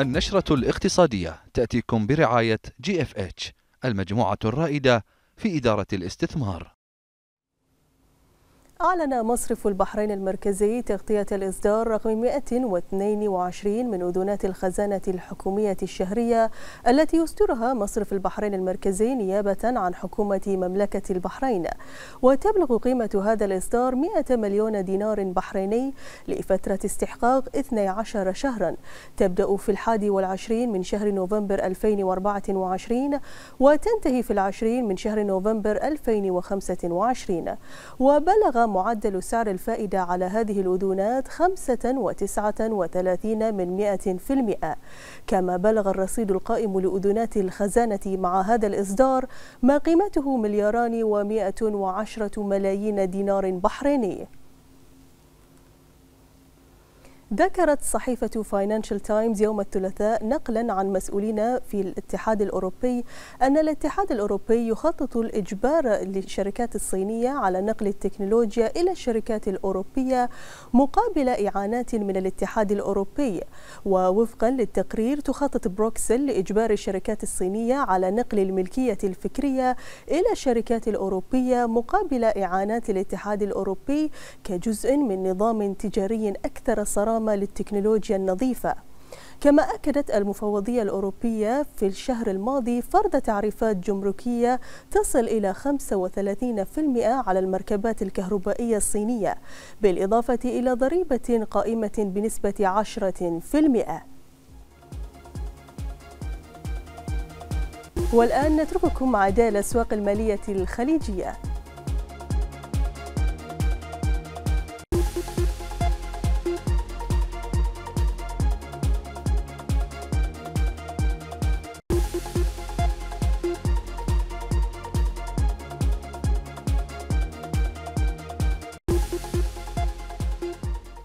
النشرة الاقتصادية تأتيكم برعاية جي اف اتش المجموعة الرائدة في إدارة الاستثمار أعلن مصرف البحرين المركزي تغطية الإصدار رقم 122 من أذونات الخزانة الحكومية الشهرية التي يصدرها مصرف البحرين المركزي نيابة عن حكومة مملكة البحرين وتبلغ قيمة هذا الإصدار 100 مليون دينار بحريني لفترة استحقاق 12 شهرا تبدأ في الحادي والعشرين من شهر نوفمبر 2024 وتنتهي في العشرين من شهر نوفمبر 2025 وبلغ معدل سعر الفائدة على هذه الأذونات 35 من مئة في المئة كما بلغ الرصيد القائم لأذونات الخزانة مع هذا الإصدار ما قيمته ملياران ومئة وعشرة ملايين دينار بحريني ذكرت صحيفة فاينانشال تايمز يوم الثلاثاء نقلا عن مسؤولين في الاتحاد الأوروبي أن الاتحاد الأوروبي يخطط الإجبار للشركات الصينية على نقل التكنولوجيا إلى الشركات الأوروبية مقابل إعانات من الاتحاد الأوروبي ووفقا للتقرير تخطط بروكسل لإجبار الشركات الصينية على نقل الملكية الفكرية إلى الشركات الأوروبية مقابل إعانات الاتحاد الأوروبي كجزء من نظام تجاري أكثر صرامة الضخامة للتكنولوجيا النظيفة كما أكدت المفوضية الأوروبية في الشهر الماضي فرض تعريفات جمركية تصل إلى 35% على المركبات الكهربائية الصينية بالإضافة إلى ضريبة قائمة بنسبة 10% والآن نترككم عدالة الأسواق المالية الخليجية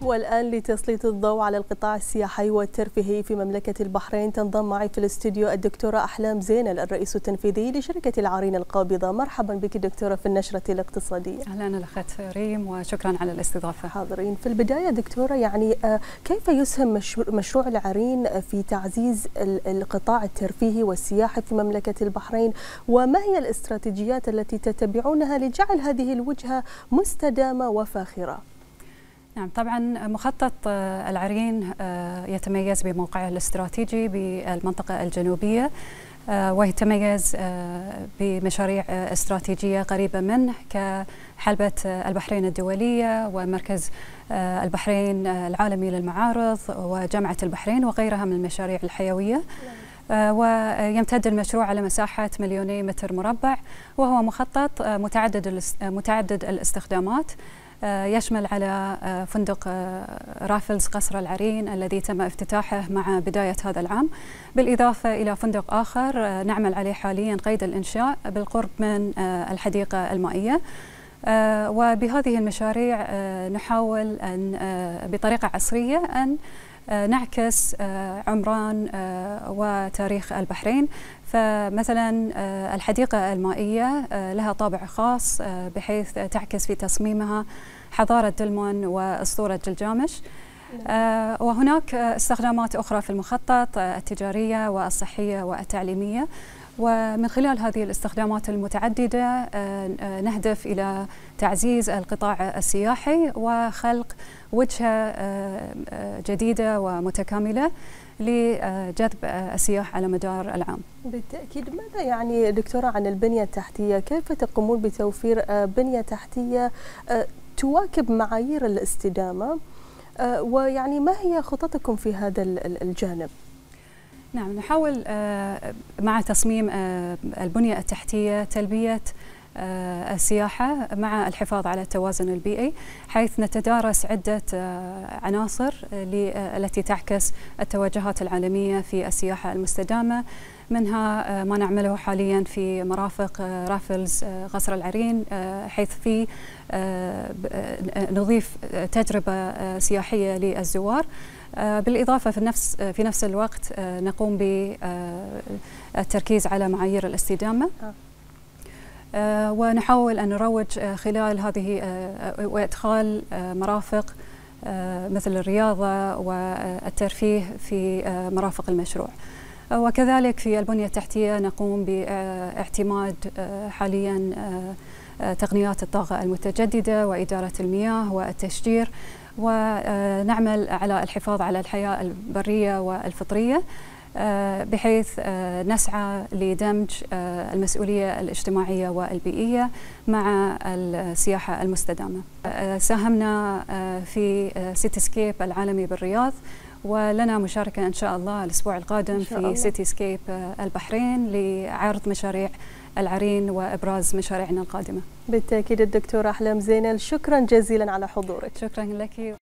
والآن لتسليط الضوء على القطاع السياحي والترفيهي في مملكة البحرين تنضم معي في الاستديو الدكتورة أحلام زينل الرئيس التنفيذي لشركة العرين القابضة مرحبا بك دكتورة في النشرة الاقتصادية أهلا الأخت ريم وشكرا على الاستضافة حاضرين في البداية دكتورة يعني آه، كيف يسهم مشروع العرين في تعزيز القطاع الترفيهي والسياحي في مملكة البحرين وما هي الاستراتيجيات التي تتبعونها لجعل هذه الوجهة مستدامة وفاخرة نعم طبعا مخطط آه، العرين آه، يتميز بموقعه الاستراتيجي بالمنطقة الجنوبية آه، ويتميز بمشاريع استراتيجية قريبة منه كحلبة البحرين الدولية ومركز البحرين العالمي للمعارض وجامعة البحرين وغيرها من المشاريع الحيوية ويمتد المشروع على مساحة مليوني متر مربع وهو مخطط متعدد متعدد الاستخدامات آه، يشمل على آه، فندق آه، رافلز قصر العرين الذي تم افتتاحه مع بداية هذا العام بالإضافة إلى فندق آخر نعمل عليه حاليا قيد الإنشاء بالقرب من الحديقة المائية وبهذه المشاريع نحاول أن بطريقة عصرية أن آه، نعكس آه، عمران آه، وتاريخ البحرين فمثلا الحديقة المائية لها طابع خاص بحيث تعكس في تصميمها حضارة دلمون وأسطورة جلجامش نعم. وهناك استخدامات أخرى في المخطط التجارية والصحية والتعليمية ومن خلال هذه الاستخدامات المتعددة آه، آه، نهدف إلى تعزيز القطاع السياحي وخلق وجهة آه، جديدة ومتكاملة لجذب السياح على مدار العام بالتأكيد ماذا يعني دكتورة عن البنية التحتية كيف تقومون بتوفير بنية تحتية تواكب معايير الاستدامة ويعني ما هي خططكم في هذا الجانب؟ نعم نحاول آه، مع تصميم آه، البنية التحتية تلبية آه، السياحة مع الحفاظ على التوازن البيئي حيث نتدارس عدة عناصر التي تعكس التوجهات العالمية في السياحة المستدامة منها ما نعمله حاليا في مرافق رافلز قصر العرين حيث في نضيف تجربة سياحية للزوار آه، بالإضافة في نفس آه، في نفس الوقت آه، نقوم بالتركيز على معايير الاستدامة ونحاول أن نروج خلال هذه وإدخال مرافق مثل الرياضة والترفيه في مرافق المشروع وكذلك في البنية التحتية نقوم باعتماد حاليا تقنيات الطاقة المتجددة وإدارة المياه والتشجير ونعمل على الحفاظ على الحياة البرية والفطرية آه، بحيث آه، نسعى لدمج آه، المسؤولية الاجتماعية والبيئية مع السياحة المستدامة ساهمنا في سيتي سكيب العالمي بالرياض ولنا مشاركة إن شاء الله الأسبوع القادم في الله. سيتي سكيب البحرين لعرض مشاريع العرين وابراز مشاريعنا القادمه. بالتاكيد الدكتوره احلام زينل شكرا جزيلا على حضورك. شكرا لك.